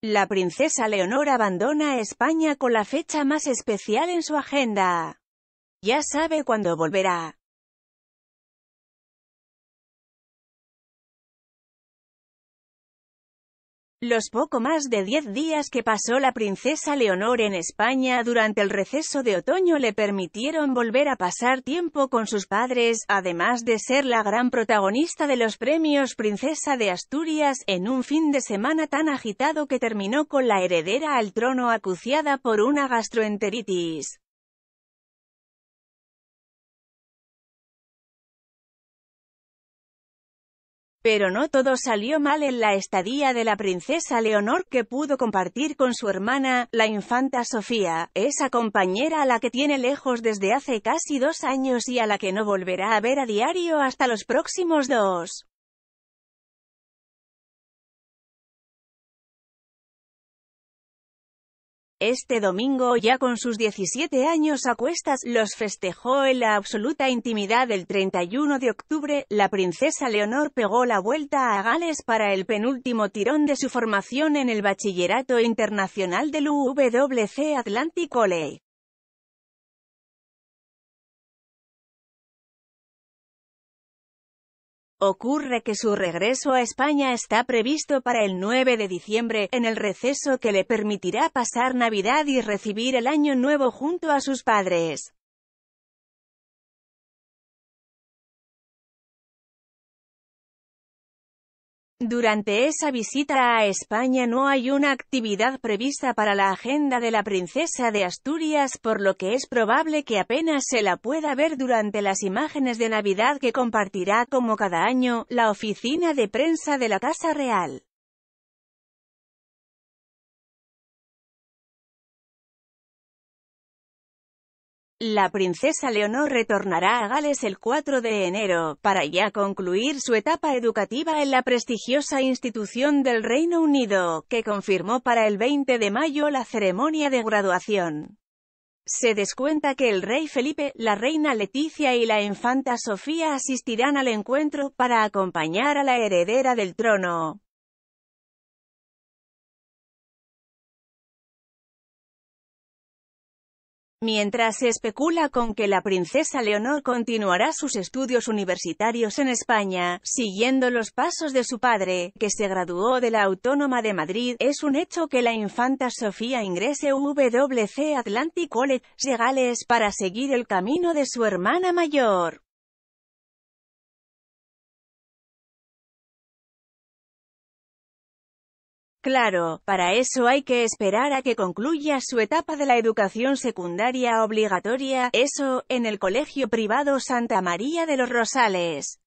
La princesa Leonor abandona España con la fecha más especial en su agenda. Ya sabe cuándo volverá. Los poco más de diez días que pasó la princesa Leonor en España durante el receso de otoño le permitieron volver a pasar tiempo con sus padres, además de ser la gran protagonista de los premios Princesa de Asturias, en un fin de semana tan agitado que terminó con la heredera al trono acuciada por una gastroenteritis. Pero no todo salió mal en la estadía de la princesa Leonor que pudo compartir con su hermana, la infanta Sofía, esa compañera a la que tiene lejos desde hace casi dos años y a la que no volverá a ver a diario hasta los próximos dos. Este domingo ya con sus 17 años a cuestas, los festejó en la absoluta intimidad del 31 de octubre, la princesa Leonor pegó la vuelta a Gales para el penúltimo tirón de su formación en el Bachillerato Internacional del UWC Atlantic College. Ocurre que su regreso a España está previsto para el 9 de diciembre, en el receso que le permitirá pasar Navidad y recibir el Año Nuevo junto a sus padres. Durante esa visita a España no hay una actividad prevista para la agenda de la princesa de Asturias, por lo que es probable que apenas se la pueda ver durante las imágenes de Navidad que compartirá, como cada año, la oficina de prensa de la Casa Real. La princesa Leonor retornará a Gales el 4 de enero, para ya concluir su etapa educativa en la prestigiosa institución del Reino Unido, que confirmó para el 20 de mayo la ceremonia de graduación se descuenta que el rey Felipe, la reina Leticia y la infanta Sofía asistirán al encuentro para acompañar a la heredera del trono. Mientras se especula con que la princesa Leonor continuará sus estudios universitarios en España, siguiendo los pasos de su padre, que se graduó de la Autónoma de Madrid, es un hecho que la infanta Sofía ingrese WC Atlantic College de para seguir el camino de su hermana mayor. Claro, para eso hay que esperar a que concluya su etapa de la educación secundaria obligatoria, eso, en el Colegio Privado Santa María de los Rosales.